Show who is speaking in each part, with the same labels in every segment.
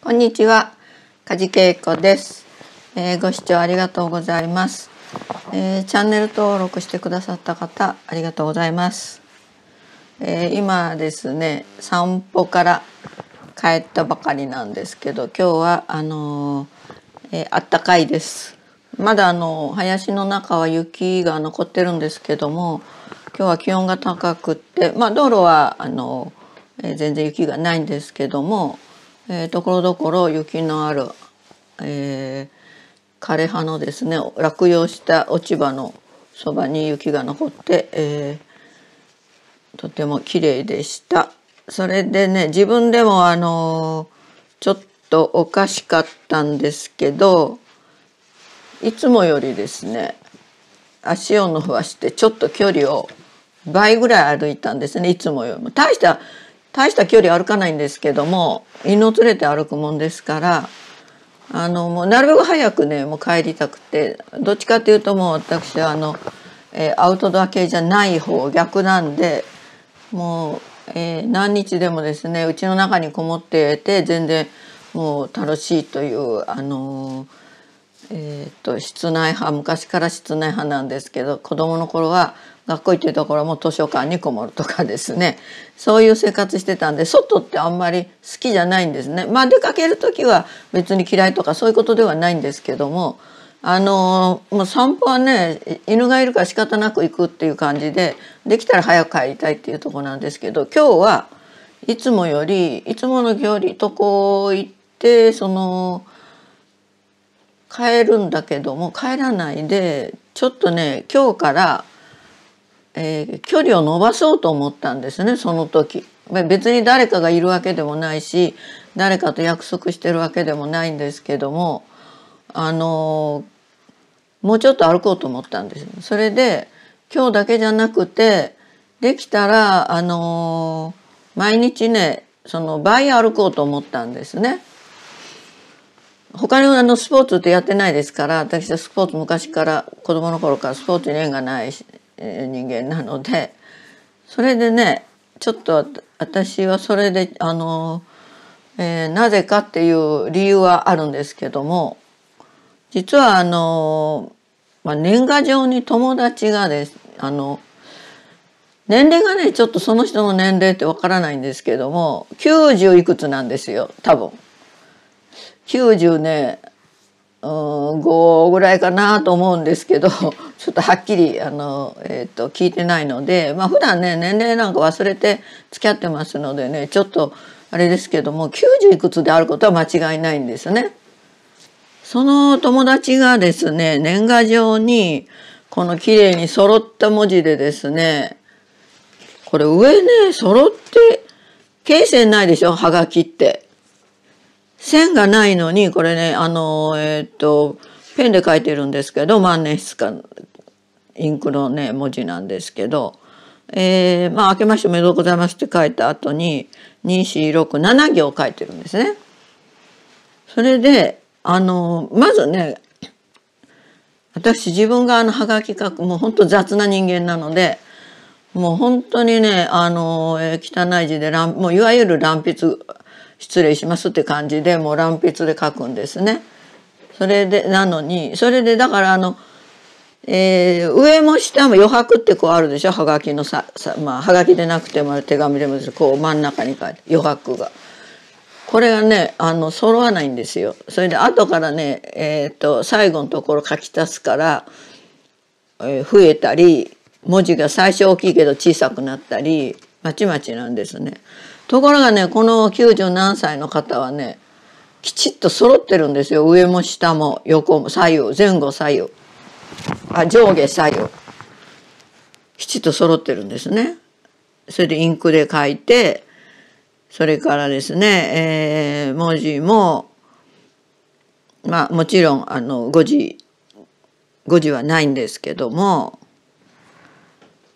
Speaker 1: こんにちは、梶恵子です、えー、ご視聴ありがとうございます、えー、チャンネル登録してくださった方ありがとうございます、えー、今ですね、散歩から帰ったばかりなんですけど、今日はあのえあったかいです。まだあの林の中は雪が残ってるんですけども、今日は気温が高くって、まあ道路はあの、え全然雪がないんですけどもえー、ところどころ雪のある、えー、枯葉のですね落葉した落ち葉のそばに雪が残って、えー、とても綺麗でした。それでね自分でもあのちょっとおかしかったんですけどいつもよりですね足を伸ばしてちょっと距離を倍ぐらい歩いたんですねいつもよりも大した大した距離歩かないんですけども胃のれて歩くもんですからあのもうなるべく早くねもう帰りたくてどっちかというともう私はあの、えー、アウトドア系じゃない方逆なんでもう、えー、何日でもですねうちの中にこもってて全然もう楽しいというあのー、えーと室内派昔から室内派なんですけど子供の頃は学校行ってるところも図書館にこもるとかですねそういう生活してたんで外ってあんまり好きじゃないんですねまあ出かける時は別に嫌いとかそういうことではないんですけどもあのもう散歩はね犬がいるから仕方なく行くっていう感じでできたら早く帰りたいっていうとこなんですけど今日はいつもよりいつもの距離とこ行ってその帰るんだけども帰らないでちょっとね今日からえー、距離を伸ばそうと思ったんですねその時。別に誰かがいるわけでもないし誰かと約束してるわけでもないんですけどもあのー、もうちょっと歩こうと思ったんです。それで今日だけじゃなくてできたらあのー、毎日ねその倍歩こうと思ったんですね。他にあのスポーツってやってないですから私はスポーツ昔から子供の頃からスポーツに縁がない人間なのでそれでねちょっと私はそれであの、えー、なぜかっていう理由はあるんですけども実はあの、まあ、年賀状に友達がですあの年齢がねちょっとその人の年齢ってわからないんですけども90いくつなんですよ多分。90ね5ぐらいかなと思うんですけど ちょっとはっきりあの、えーと、と聞いてないので、まあ普段ね年齢なんか忘れて付き合ってますのでねちょっとあれですけども90いくつであることは間違いないんですね。その友達がですね年賀状にこの綺麗に揃った文字でですねこれ上ね揃って形成ないでしょはがきって。線がないのに、これね、あの、えっ、と、ペンで書いてるんですけど、万年筆か、インクのね、文字なんですけど、えー、まあ、明けましておめでとうございますって書いた後に、2、4、6、7行書いてるんですね。それで、あの、まずね、私自分があの、ハガキ書く、もう本当雑な人間なので、もう本当にね、あの、えー、汚い字で、もういわゆる乱筆失礼しますって感じでもう乱筆で書くんですね。それでなのにそれでだからあの、えー、上も下も余白ってこうあるでしょはがきのささまあはがきでなくても手紙でもでこう真ん中に書いて余白が。これがねあの揃わないんですよ。それで後からね、えーと、と最後のところ書き足すから、えー、増えたり文字が最初大きいけど小さくなったりまちまちなんですね。ところがねこの九十何歳の方はねきちっと揃ってるんですよ上も下も横も左右前後左右あ上下左右きちっと揃ってるんですね。それでインクで書いてそれからですね、えー、文字もまあもちろんあの5時5時はないんですけども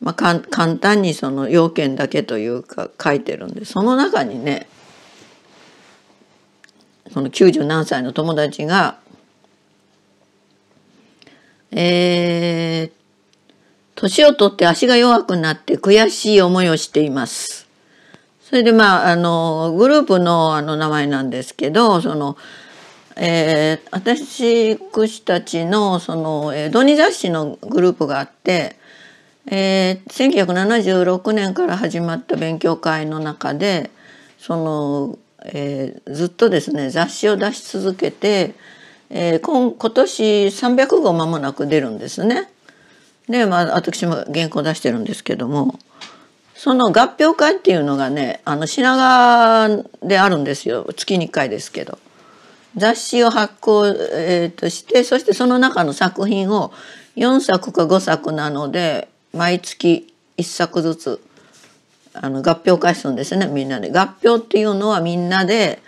Speaker 1: まあ、簡単にその要件だけというか書いてるんでその中にねその90何歳の友達がえー、年を取って足が弱くなって悔しい思いをしています。それでまああのグループのあの名前なんですけどその、えー、私くしたちのその、えー、ドニ雑誌のグループがあってえー、1976年から始まった勉強会の中でその、えー、ずっとですね雑誌を出し続けて、えー、今今年300号間もなく出るんですね。で、まあ、私も原稿出してるんですけどもその合評会っていうのがねあの品川であるんですよ月に1回ですけど。雑誌を発行、えー、としてそしてその中の作品を4作か5作なので毎月一作ずつあの合評会するんですねみんなで。合評っていうのはみんなで、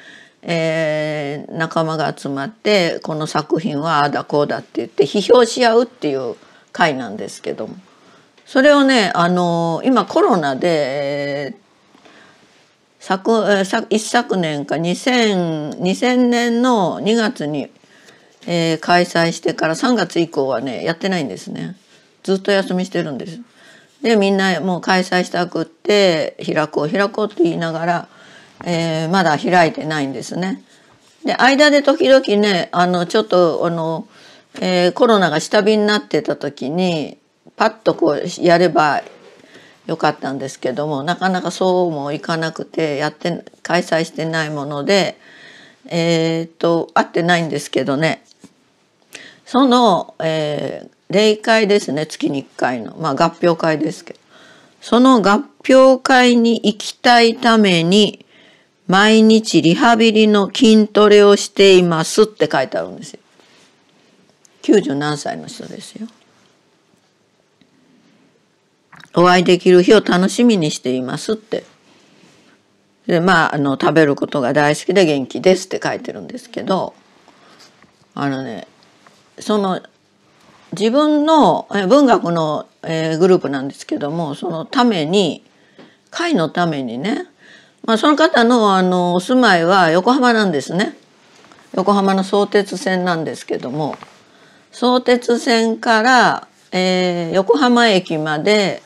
Speaker 1: えー、仲間が集まってこの作品はああだこうだって言って批評し合うっていう会なんですけどもそれをねあの今コロナで、えー昨一昨年か 2000, 2000年の2月に、えー、開催してから3月以降はねやってないんですね。ずっと休みしてるんです。でみんなもう開催したくって開こう開こうって言いながら、えー、まだ開いてないんですね。で間で時々ねあのちょっとあの、えー、コロナが下火になってた時にパッとこうやればよかったんですけどもなかなかそうもいかなくてやって開催してないものでえー、っと合ってないんですけどねその、えー、例会ですね月に1回のまあ合評会ですけどその合評会に行きたいために毎日リハビリの筋トレをしていますって書いてあるんですよ。90何歳の人ですよ。お会いできる日を楽しみにしていますって。で、まあ、あの、食べることが大好きで元気ですって書いてるんですけど、あのね、その自分の文学の、えグループなんですけどもそのために会のためにね、まあ、その方のあのお住まいは横浜なんですね横浜の相鉄線なんですけども相鉄線から、えー、横浜駅まで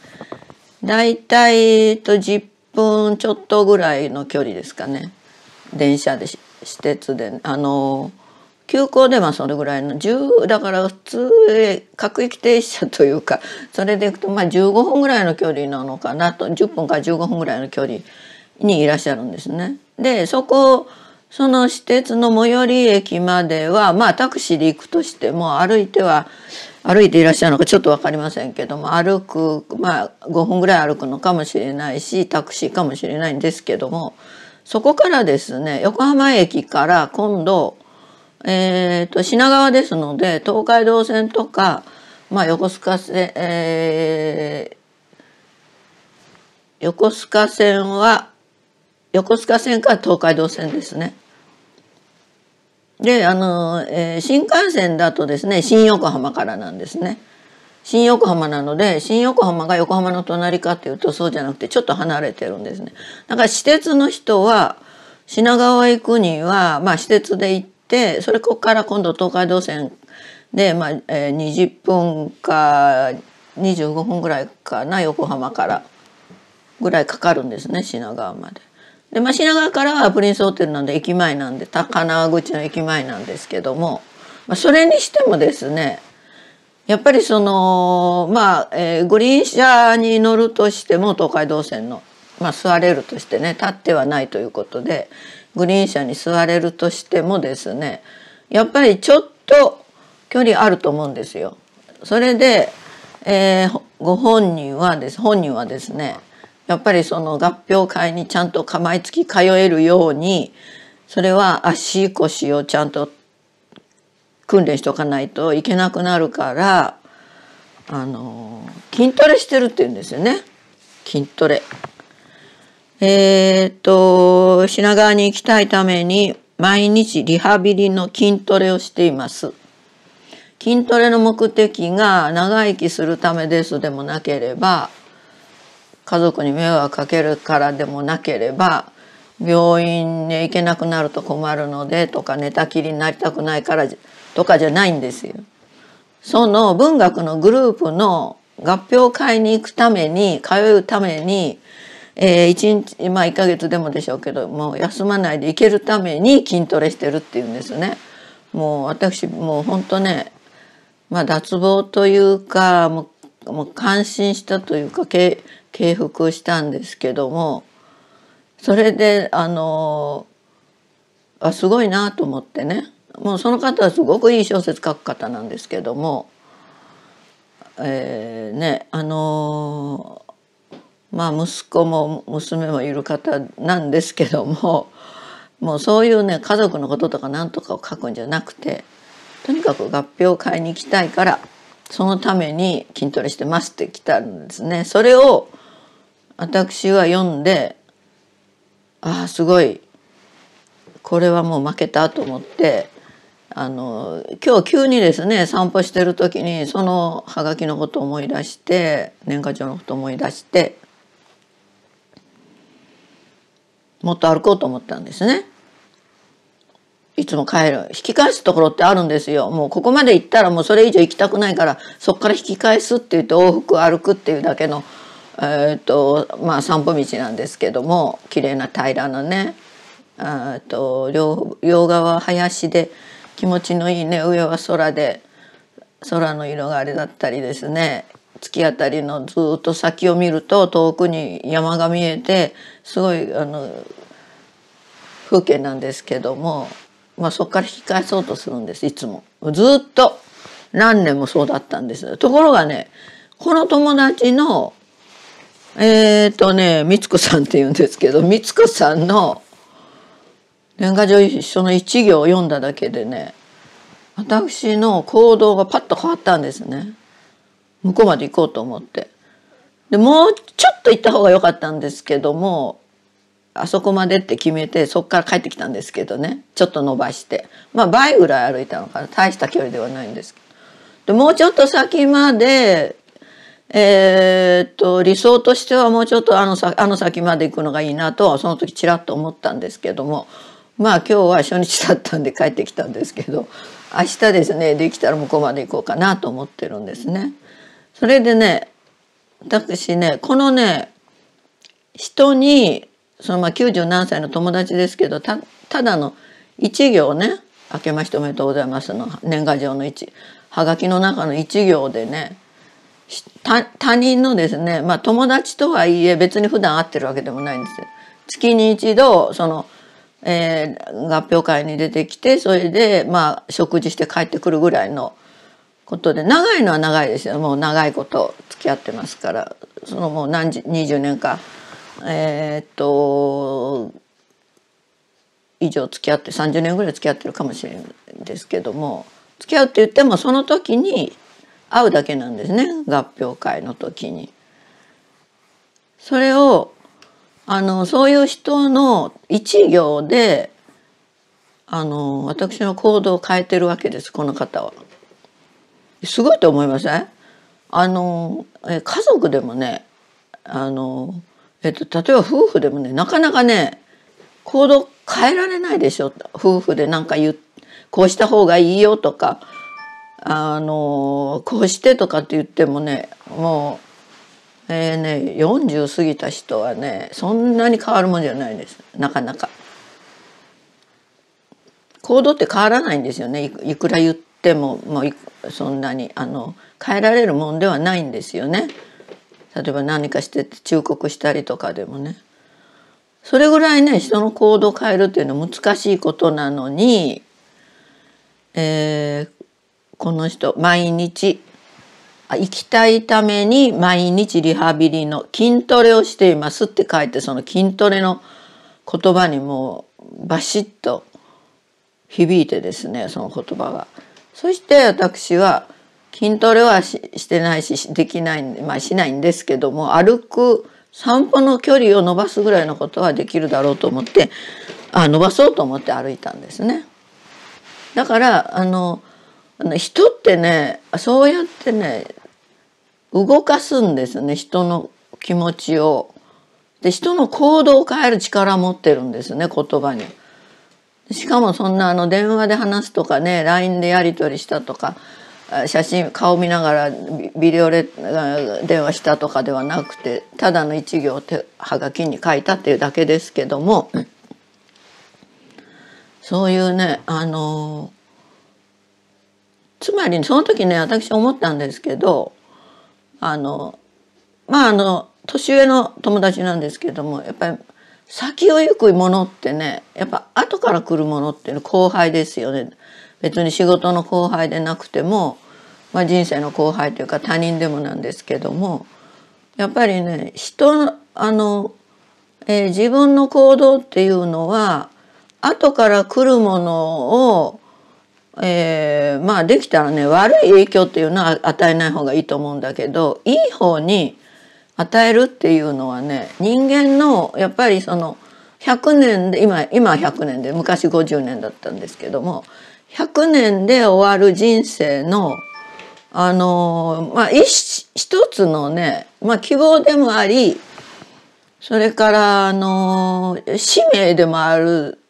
Speaker 1: 大体と10分ちょっとぐらいの距離ですかね電車で私鉄であの急行でもそれぐらいの10だから普通各駅停車というか それでいくとまあ15分ぐらいの距離なのかなと10分から15分ぐらいの距離にいらっしゃるんですね。でそこその私鉄の最寄り駅まではまあタクシーで行くとしても歩いては歩いていらっしゃるのかちょっと分かりませんけども歩くまあ5分ぐらい歩くのかもしれないしタクシーかもしれないんですけどもそこからですね横浜駅から今度えーと、品川ですので東海道線とか、まあ、横須賀線、えー、横須賀線は横須賀線から東海道線ですね。であの、えー、新幹線だとですね新横浜からなんですね。新横浜なので新横浜が横浜の隣かっていうとそうじゃなくてちょっと離れてるんですね。だから私鉄の人は品川行くには、まあ、私鉄で行ってってそれこから今度東海道線で、まあえー、20分か25分ぐらいかな横浜からぐらいかかるんですね品川まで。で、まあ、品川からはプリンスホテルなんで駅前なんで高輪口の駅前なんですけども、まあ、それにしてもですねやっぱりそのまあ、えー、グリーン車に乗るとしても東海道線の、まあ、座れるとしてね立ってはないということでグリーン車に座れるとしてもですねやっぱりちょっと距離あると思うんですよ。それで、えー、ご本人はです本人はですねやっぱりその合評会にちゃんと構いつき通えるようにそれは足腰をちゃんと訓練しとかないといけなくなるからあの筋トレしてるって言うんですよね筋トレ。えー、っと、品川に行きたいために毎日リハビリの筋トレをしています。筋トレの目的が長生きするためですでもなければ、家族に迷惑かけるからでもなければ、病院へ行けなくなると困るのでとか寝たきりになりたくないからとかじゃないんですよ。その文学のグループの合評会に行くために通うためにえー、1日まあ1ヶ月でもでしょうけどもう休まないでいけるために筋トレしてるっていうんですね。もう私もう本当ね、まあ、脱帽というかもうもう感心したというか敬服したんですけどもそれであのあすごいなと思ってねもうその方はすごくいい小説書く方なんですけども、えーね、ねあのまあ息子も娘もいる方なんですけども もうそういうね家族のこととか何とかを書くんじゃなくてとにかく合併を買いに行きたいからそのために筋トレしてますって来たんですね。それを私は読んでああすごいこれはもう負けたと思ってあの今日急にですね散歩してる時にそのハガキのことを思い出して年賀状のことを思い出してもっと歩こうと思ったんですね。いつも帰る。引き返すところってあるんですよ。もうここまで行ったらもうそれ以上行きたくないから、そこから引き返すって言って往復歩くっていうだけの、えっ、と、まあ散歩道なんですけども、綺麗な平らなね、えっと、両、両側林で気持ちのいいね、上は空で、空の色があれだったりですね突き当たりのずっと先を見ると遠くに山が見えてすごいあの風景なんですけども、まあ、そこから引き返そうとするんですいつも。ずっと何年もそうだったんです。ところがねこの友達のえっ、ー、とね美津子さんって言うんですけど美津子さんの年賀状一緒の一行を読んだだけでね私の行動がパッと変わったんですね。向こうまで行こうと思って。で、もうちょっと行った方が良かったんですけども、あそこまでって決めて、そこから帰ってきたんですけどね、ちょっと伸ばして。まあ倍ぐらい歩いたのかな。大した距離ではないんですけど。で、もうちょっと先まで、えー、っと、理想としてはもうちょっとあのさあの先まで行くのがいいなとは、その時ちらっと思ったんですけども、まあ今日は初日だったんで帰ってきたんですけど、明日ですね、できたら向こうまで行こうかなと思ってるんですね。それでね、私ね、このね、人に、そのまあ90何歳の友達ですけど、た、ただの一行ね、明けましておめでとうございますの年賀状の1はがきの中の一行でね、他他人のですね、まあ友達とはいえ別に普段会ってるわけでもないんですよ。月に一度、その、えー、合評会に出てきて、それで、まあ食事して帰ってくるぐらいの、ことで長いのは長いですよもう長いこと付き合ってますからそのもう何十20年かえー、っと以上付き合って30年ぐらい付き合ってるかもしれないですけども付き合うって言ってもその時に会うだけなんですね合評会の時に。それをあのそういう人の一行であの私の行動を変えてるわけですこの方は。すごいと思いませんあのえ家族でもねあの、えっと、例えば夫婦でもねなかなかね行動変えられないでしょ夫婦で何か言こうした方がいいよとかあのこうしてとかって言ってもねもう、えーね、40過ぎた人はねそんなに変わるもんじゃないですなかなか。行動って変わらないんですよねいくら言って。てももうそんなにあの変えられるもんではないんですよね。例えば何かして忠告したりとかでもね。それぐらいね人の行動を変えるっていうのは難しいことなのに、えー、この人毎日生きたいために毎日リハビリの筋トレをしていますって書いてその筋トレの言葉にもうバシッと響いてですねその言葉が。そして私は筋トレはしてないしできないんでまあしないんですけども歩く散歩の距離を伸ばすぐらいのことはできるだろうと思ってあ伸ばそうと思って歩いたんですね。だからあの人ってねそうやってね動かすんですね人の気持ちを。で人の行動を変える力を持ってるんですね言葉に。しかもそんなあの電話で話すとかね LINE でやり取りしたとか写真顔見ながらビデオレ電話したとかではなくてただの一行手はがきに書いたっていうだけですけどもそういうねあのつまりその時ね私思ったんですけどあのまああの年上の友達なんですけどもやっぱり先を行くものってねやっぱ後から来るものっていうのは後輩ですよね別に仕事の後輩でなくても、まあ、人生の後輩というか他人でもなんですけどもやっぱりね人あの、えー、自分の行動っていうのは後から来るものを、えー、まあできたらね悪い影響っていうのは与えない方がいいと思うんだけどいい方に与えるっていうのはね人間のやっぱりその100年で今今100年で昔50年だったんですけども100年で終わる人生のあのまあ一一つのね、まあ、希望でもありそれからあの使命でもある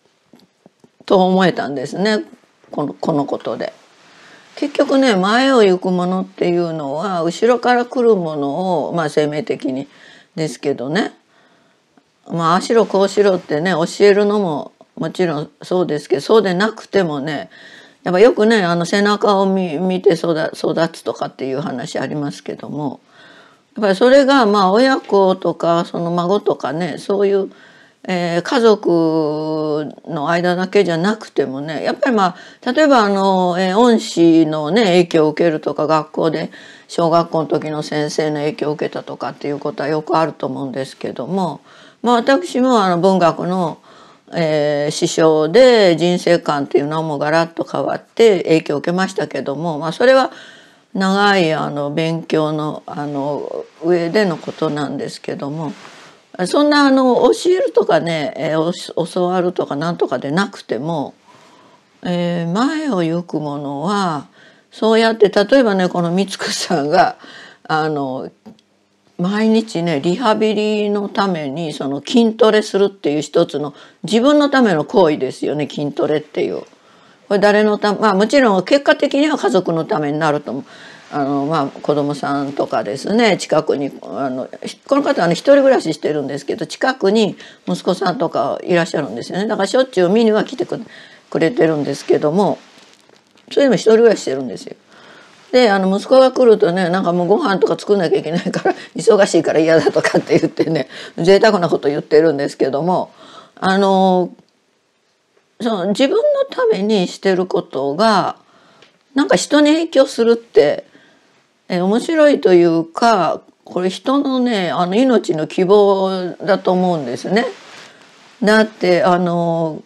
Speaker 1: と思えたんですねこのこのことで。結局ね前を行くものっていうのは後ろから来るものを、まあ、生命的にですけどね、まあ、あしろこうしろってね教えるのももちろんそうですけどそうでなくてもねやっぱよくねあの背中を見て育つとかっていう話ありますけどもやっぱりそれがまあ親子とかその孫とかねそういうえー、家族の間だけじゃなくてもねやっぱりまあ例えばあの、えー、恩師のね影響を受けるとか学校で小学校の時の先生の影響を受けたとかっていうことはよくあると思うんですけども、まあ、私もあの文学の、えー、師匠で人生観っていうのもガラッと変わって影響を受けましたけども、まあ、それは長いあの勉強のあの上でのことなんですけども。そんなあの教えるとかね、えー、教わるとかなんとかでなくても、えー、前を行くものはそうやって例えばねこの光子さんがあの毎日ねリハビリのためにその筋トレするっていう一つの自分のための行為ですよね筋トレっていう。これ誰のためまあもちろん結果的には家族のためになると思う。あのまあ、子供さんとかですね近くにあのこの方はね一人暮らししてるんですけど近くに息子さんとかいらっしゃるんですよねだからしょっちゅう見には来てくれてるんですけどもそういうの一人暮らししてるんですよ。であの息子が来るとねなんかもうご飯とか作んなきゃいけないから忙しいから嫌だとかって言ってね贅沢なこと言ってるんですけどもあのその自分のためにしてることがなんか人に影響するってえー、面白いというかこれ人のねあの命の希望だと思うんですね。だってあの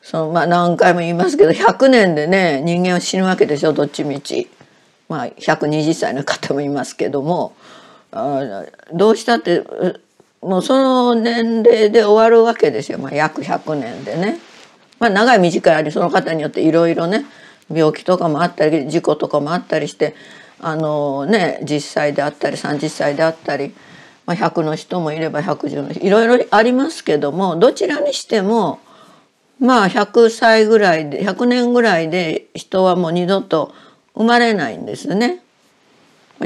Speaker 1: そのまあ何回も言いますけど100年でね人間は死ぬわけでしょどっちみち。まあ120歳の方もいますけどもあどうしたってもうその年齢で終わるわけですよ、まあ、約100年でね。まあ、長い短いありその方によっていろいろね病気とかもあったり事故とかもあったりしてあのね10歳であったり30歳であったり、まあ、100の人もいれば110の人いろいろありますけどもどちらにしてもまあ100歳ぐらいで100年ぐらいで人はもう二度と生まれないんですね。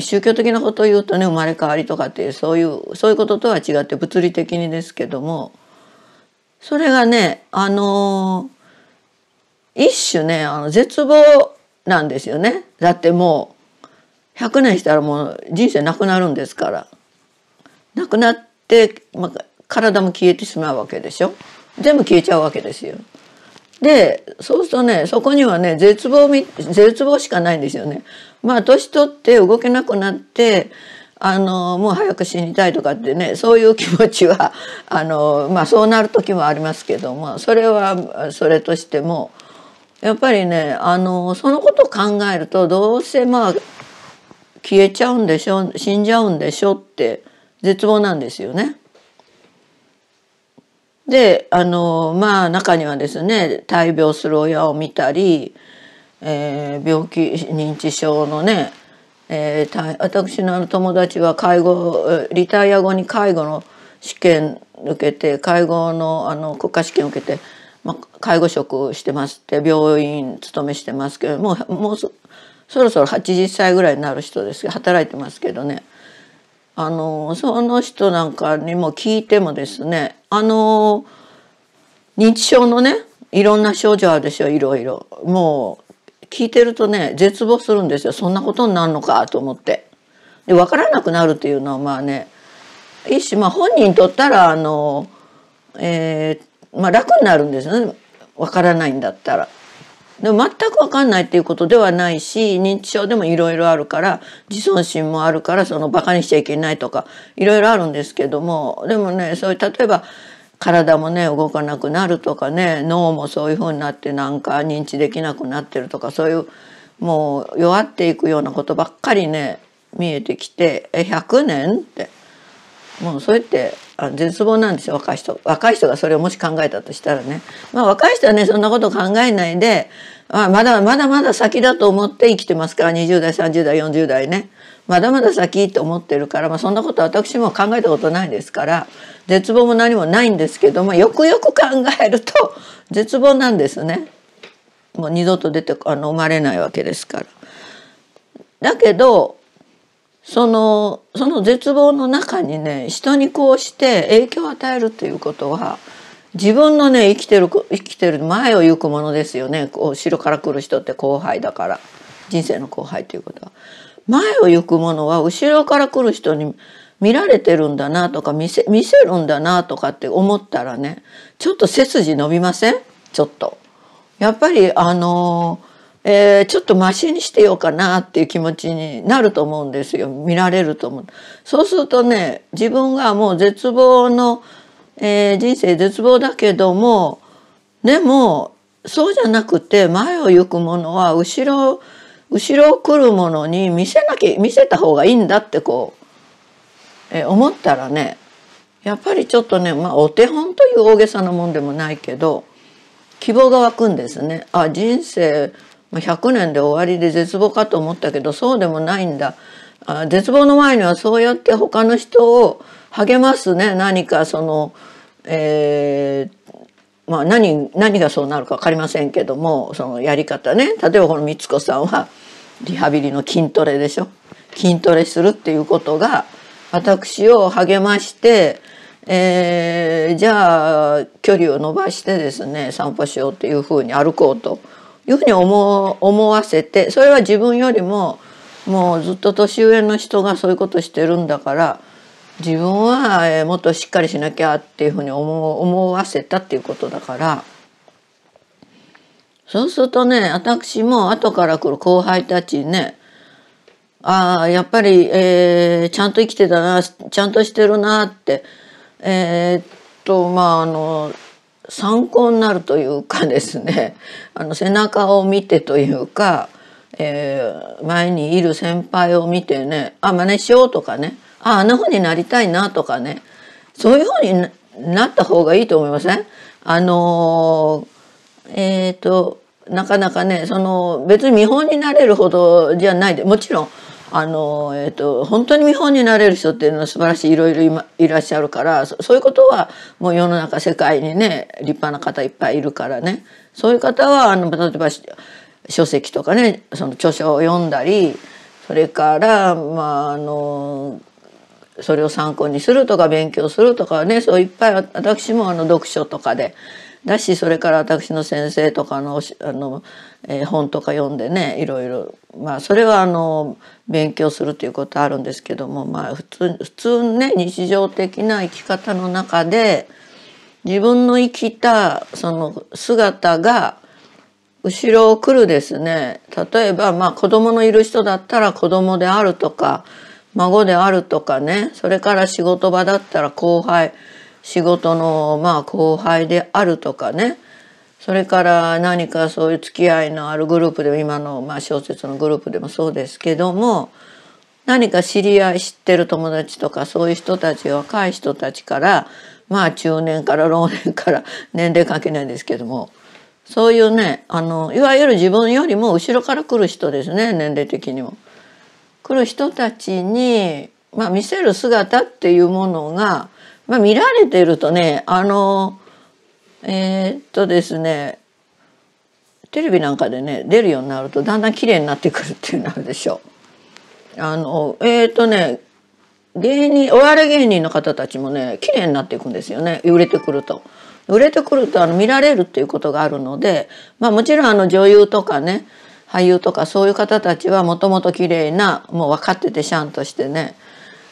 Speaker 1: 宗教的なことを言うとね生まれ変わりとかっていうそういうそういうこととは違って物理的にですけどもそれがねあの一種ねあの絶望なんですよね。だってもう100年したらもう人生なくなるんですからなくなって、まあ、体も消えてしまうわけでしょ全部消えちゃうわけですよ。でそうするとねそこにはね絶望み絶望しかないんですよね。まあ年取って動けなくなってあのもう早く死にたいとかってねそういう気持ちはあの、まあ、そうなる時もありますけどもそれはそれとしてもやっぱりねあのそのことを考えるとどうせまあ消えちゃうんでしょ死んじゃうんでしょって絶望なんですよね。であのまあ中にはですね大病する親を見たり、えー、病気認知症のね、えー、私の友達は介護リタイア後に介護の試験受けて介護のあの国家試験受けて、まあ、介護職してますって病院勤めしてますけどもうもうそろそろ80歳ぐらいになる人です働いてますけどねあのその人なんかにも聞いてもですねあの認知症のねいろんな症状あるでしょいろいろもう聞いてるとね絶望するんですよそんなことになるのかと思ってで分からなくなるというのはまあね一種まあ本人にとったらあの、えーまあ、楽になるんですよね分からないんだったら。でも全く分かんないっていうことではないし認知症でもいろいろあるから自尊心もあるからそのバカにしちゃいけないとかいろいろあるんですけどもでもねそういう例えば体もね動かなくなるとかね脳もそういうふうになってなんか認知できなくなってるとかそういうもう弱っていくようなことばっかりね見えてきてえ100年ってもうそれってあ絶望なんですよ若い人若い人がそれをもし考えたとしたらね、まあ、若い人はねそんなこと考えないで、まあ、まだまだまだ先だと思って生きてますから20代30代40代ねまだまだ先と思ってるから、まあ、そんなこと私も考えたことないですから絶望も何もないんですけども、まあ、よくよく考えると絶望なんですねもう二度と出てあの生まれないわけですから。だけどそのその絶望の中にね人にこうして影響を与えるということは自分のね生きてる生きてる前を行くものですよね後ろから来る人って後輩だから人生の後輩ということは。前を行くものは後ろから来る人に見られてるんだなとか見せ見せるんだなとかって思ったらねちょっと背筋伸びませんちょっと。やっぱりあのーえー、ちょっとマシにしてようかなっていう気持ちになると思うんですよ見られると思う。そうするとね自分がもう絶望の、えー、人生絶望だけどもでもそうじゃなくて前を行くものは後ろ後ろ来るものに見せなきゃ見せた方がいいんだってこう、えー、思ったらねやっぱりちょっとね、まあ、お手本という大げさなもんでもないけど希望が湧くんですね。あ人生100年で終わりで絶望かと思ったけどそうでもないんだあ絶望の前にはそうやって他の人を励ますね何かその、えー、まあ何、何がそうなるか分かりませんけどもそのやり方ね例えばこの光子さんはリハビリの筋トレでしょ筋トレするっていうことが私を励ましてえー、じゃあ距離を伸ばしてですね散歩しようっていうふうに歩こうというふうに思思わせてそれは自分よりももうずっと年上の人がそういうことしてるんだから自分はもっとしっかりしなきゃっていうふうに思思わせたっていうことだからそうするとね私も後から来る後輩たちねああやっぱり、えー、ちゃんと生きてたなちゃんとしてるなってえー、っとまああの参考になるというかですね あの背中を見てというか、えー、前にいる先輩を見てねあ真似しようとかねああんな風になりたいなとかねそういう風になった方がいいと思いません、あのー、えっ、ー、となかなかねその別に見本になれるほどじゃないでもちろんあの、えっと、本当に見本になれる人っていうのは素晴らしいいろいろいらっしゃるからそういうことはもう世の中世界にね立派な方いっぱいいるからねそういう方はあの例えば書籍とかねその著書を読んだりそれからまああのそれを参考にするとか勉強するとかねそういっぱい私もあの読書とかでだしそれから私の先生とかのあの、えー、本とか読んでねいろいろまあそれはあの勉強するということあるんですけどもまあ普通普通ね日常的な生き方の中で自分の生きたその姿が後ろを来るですね例えばまあ子供のいる人だったら子供であるとか孫であるとかね、それから仕事場だったら後輩、仕事のまあ後輩であるとかね、それから何かそういう付き合いのあるグループでも今のまあ小説のグループでもそうですけども何か知り合い知ってる友達とかそういう人たち若い人たちからまあ中年から老年から 年齢関係ないんですけどもそういうねあのいわゆる自分よりも後ろから来る人ですね年齢的にも。来る人たちに、まあ、見せる姿っていうものが、まあ、見られてるとねあのえー、っとですねテレビなんかでね出るようになるとだんだん綺麗になってくるっていうのあるでしょう。あのえー、っとね芸人お笑い芸人の方たちもね綺麗になっていくんですよね売れてくると。売れてくるとあの見られるっていうことがあるので、まあ、もちろんあの女優とかね俳優とかそういう方たちはもともと綺麗なもう分かっててシャンとしてね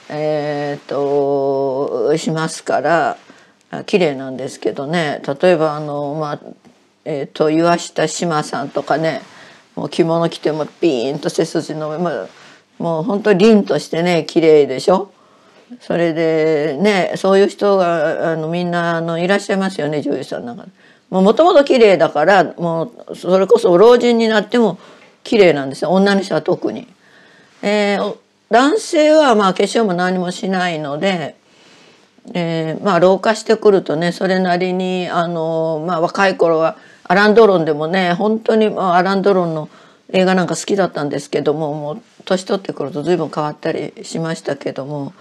Speaker 1: えっ、としますから綺麗なんですけどね例えばあのまあえっ、と岩下志麻さんとかねもう着物着てもピーンと背筋の上、まうもう本当凛としてね綺麗でしょ。それでねそういう人があのみんなあのいらっしゃいますよね女優さんの中で。もともと綺麗だからもうそれこそ老人になっても綺麗なんですよ女の人は特に。えー、男性はまあ化粧も何もしないので、えー、まあ老化してくるとねそれなりにあの、まあ、若い頃はアラン・ドロンでもね本当にアラン・ドロンの映画なんか好きだったんですけどももう年取ってくると随分変わったりしましたけども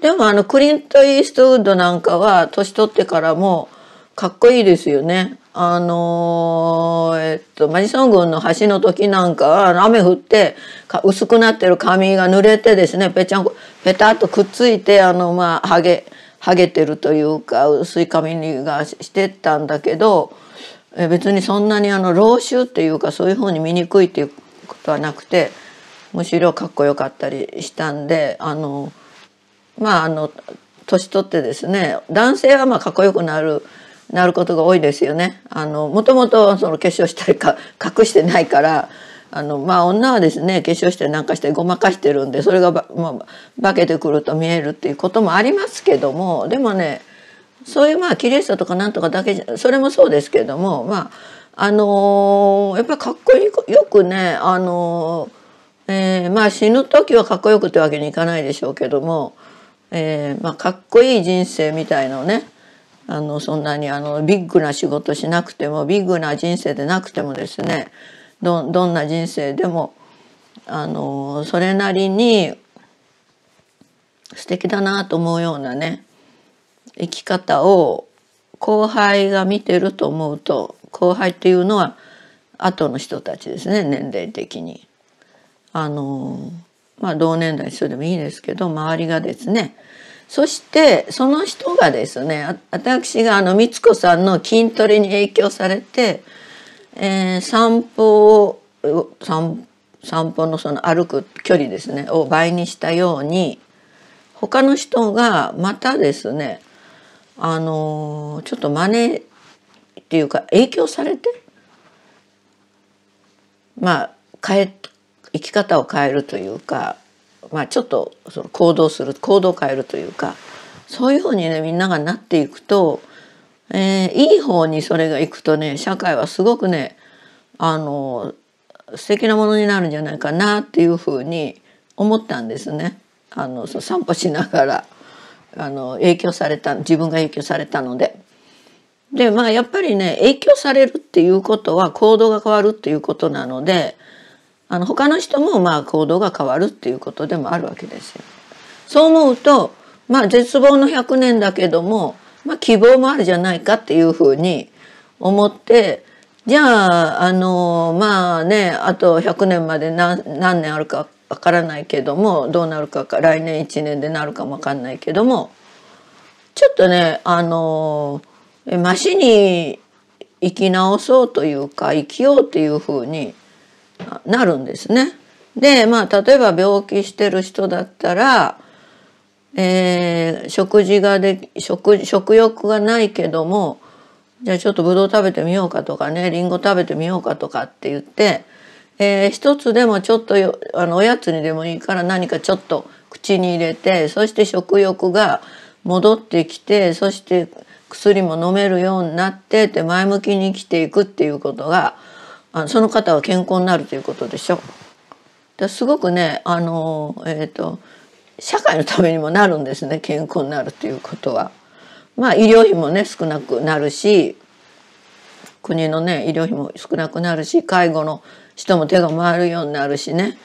Speaker 1: でもあのクリント・イーストウッドなんかは年取ってからもうかっこいいですよね。あのー、えっと、マジソン軍の橋の時なんかは雨降って薄くなってる髪が濡れてですね、ぺちゃんこ、ぺたっとくっついて、あの、まあ、はげ、はげてるというか、薄い髪がしてたんだけど、え別にそんなにあの、老臭っていうか、そういう方に見にくいっていうことはなくて、むしろかっこよかったりしたんで、あの、まあ、あの、年取ってですね、男性はまあ、かっこよくなる、なることが多いですよね。あの、もともとその化粧したりか 隠してないから、あの、まあ女はですね、化粧してなんかしてごまかしてるんで、それがば、まあ、化けてくると見えるっていうこともありますけども、でもね、そういうまあ綺麗さとかなんとかだけじゃ、それもそうですけども、まあ、あのー、やっぱりかっこいい、よくね、あのー、えー、まあ死ぬ時はかっこよくってわけにいかないでしょうけども、えー、まあかっこいい人生みたいのをね、あのそんなにあのビッグな仕事しなくてもビッグな人生でなくてもですねどんな人生でもあのそれなりに素敵だなと思うようなね生き方を後輩が見てると思うと後輩っていうのは後の人たちですね年齢的に。あのまあ同年代の人でもいいですけど周りがですねそしてその人がですね私があの光子さんの筋トレに影響されて、えー、散歩を散散歩のその歩く距離ですねを倍にしたように他の人がまたですねあのー、ちょっと真似っていうか影響されてまあ変え生き方を変えるというかまあ、ちょっとその行動する行動を変えるというかそういうふうにねみんながなっていくと、えー、いい方にそれがいくとね社会はすごくねあの素敵なものになるんじゃないかなっていうふうに思ったんですね。あの散歩しながらあの影響された自分が影響されたので。でまあやっぱりね影響されるっていうことは行動が変わるっていうことなのであの他の人もまあ行動が変わるっていうことでもあるわけですよ。そう思うと、まあ、絶望の100年だけども、まあ、希望もあるじゃないかっていうふうに思ってじゃああのまあねあと100年まで何何年あるかわからないけどもどうなるかか来年1年でなるかもわかんないけどもちょっとねあのましに生き直そうというか生きようというふうになるんですね。で、まあ、例えば病気してる人だったら、えー、食事がで食食欲がないけどもじゃあちょっとぶどう食べてみようかとかねりんご食べてみようかとかって言って、えー、一つでもちょっとあのおやつにでもいいから何かちょっと口に入れてそして食欲が戻ってきてそして薬も飲めるようになってって前向きに生きていくっていうことがあのその方は健康になるということでしょ。だすごくねあの、えーと、と社会のためにもなるんですね健康になるということは。まあ医療費もね少なくなるし国のね医療費も少なくなるし介護の人も手が回るようになるしね、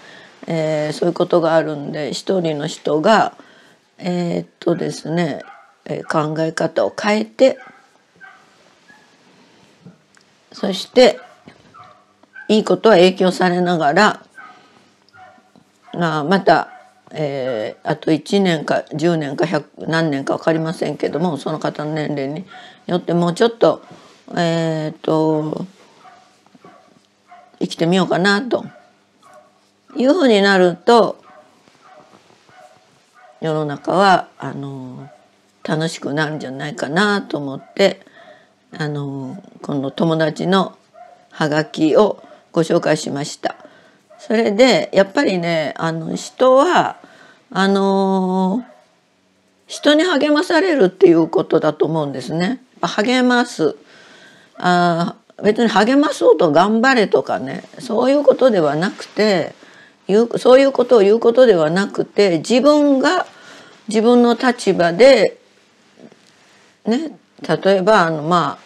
Speaker 1: えー、そういうことがあるんで一人の人がえー、っとですね、えー、考え方を変えてそしていいことは影響されながら、まあ、また、えー、あと1年か10年か何年か分かりませんけどもその方の年齢によってもうちょっとえっ、ー、と生きてみようかなというふうになると世の中はあの楽しくなるんじゃないかなと思ってあのこの友達のハガキをご紹介しました。それでやっぱりねあの人はあの人に励まされるっていうことだと思うんですね。励ますあ別に励まそうと頑張れとかねそういうことではなくてそういうことを言うことではなくて自分が自分の立場でね例えばあのま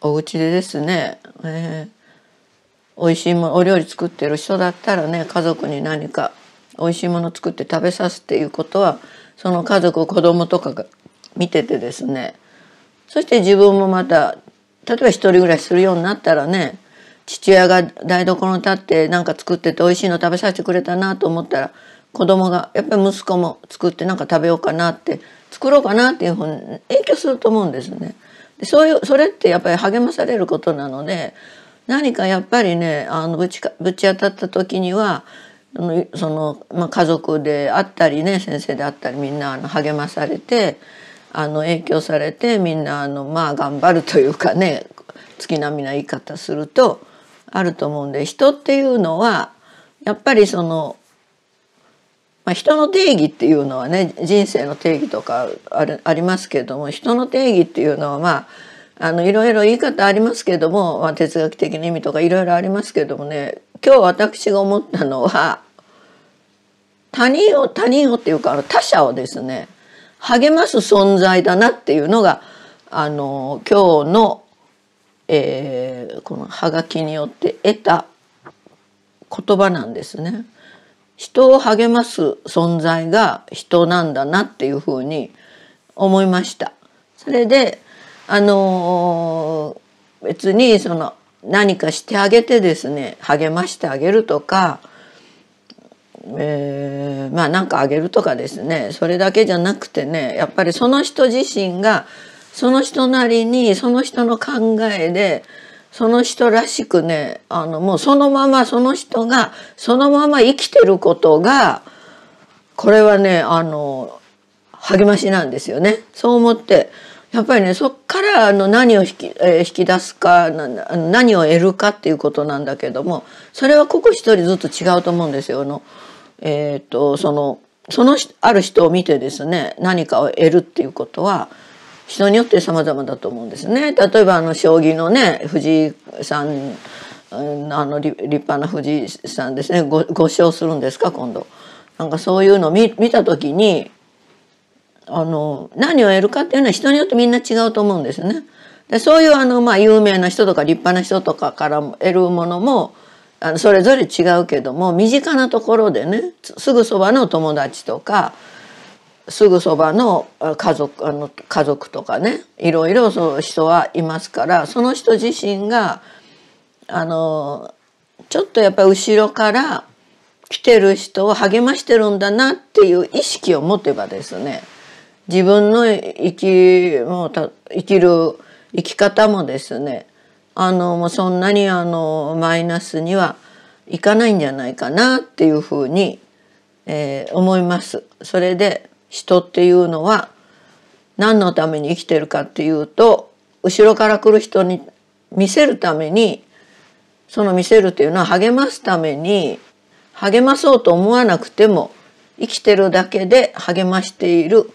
Speaker 1: あお家でですね、えー美味しいもお料理作ってる人だったらね家族に何か美味しいもの作って食べさすっていうことはその家族子供とかが見ててですねそして自分もまた例えば一人暮らしするようになったらね父親が台所に立って何か作ってて美味しいの食べさせてくれたなと思ったら子供がやっぱり息子も作って何か食べようかなって作ろうかなっていうふうに影響すると思うんですね。ね。そういうそれってやっぱり励まされることなので何かやっぱりねあのぶちかぶち当たった時にはその、まあ、家族であったりね先生であったりみんなあの励まされてあの影響されてみんなあのまあ頑張るというかね月並みな言い方するとあると思うんで人っていうのはやっぱりその、まあ、人の定義っていうのはね人生の定義とかありますけれども人の定義っていうのはまああのいろいろ言い方ありますけども、まあ、哲学的な意味とかいろいろありますけどもね今日私が思ったのは他人を他人をっていうか他者をですね励ます存在だなっていうのがあの今日の、えー、このハガキによって得た言葉なんですね。人を励ます存在が人なんだなっていうふうに思いました。それであの別にその何かしてあげてですね励ましてあげるとか、えー、まあ何かあげるとかですねそれだけじゃなくてねやっぱりその人自身がその人なりにその人の考えでその人らしくねあのもうそのままその人がそのまま生きてることがこれはねあの励ましなんですよね。そう思ってやっぱりねそっからあの何を引き,、えー、引き出すか何を得るかっていうことなんだけどもそれはここ一人ずつ違うと思うんですよ。あのえーと、とそのそのある人を見てですね何かを得るっていうことは人によって様々だと思うんですね。例えばあの将棋のね藤井さんあの立派な藤井さんですねごご勝するんですか今度。なんかそういうのを見見た時にあの何をやるかっていうのは人によってみんな違うと思うんですね。でそういうあの、まあ、有名な人とか立派な人とかから得るものもあのそれぞれ違うけども身近なところでねすぐそばの友達とかすぐそばの家族あの家族とかねいろいろそう人はいますからその人自身があのちょっとやっぱり後ろから来てる人を励ましてるんだなっていう意識を持てばですね自分の生きもうた生きる生き方もですねあのもうそんなにあのマイナスにはいかないんじゃないかなっていうふうに、えー、思います。それで人っていうのは何のために生きてるかっていうと後ろから来る人に見せるためにその見せるというのは励ますために励まそうと思わなくても生きてるだけで励ましている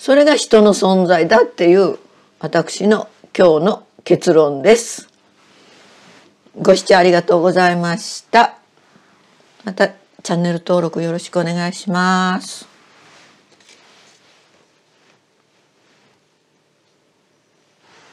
Speaker 1: それが人の存在だっていう私の今日の結論です。ご視聴ありがとうございました。またチャンネル登録よろしくお願いします。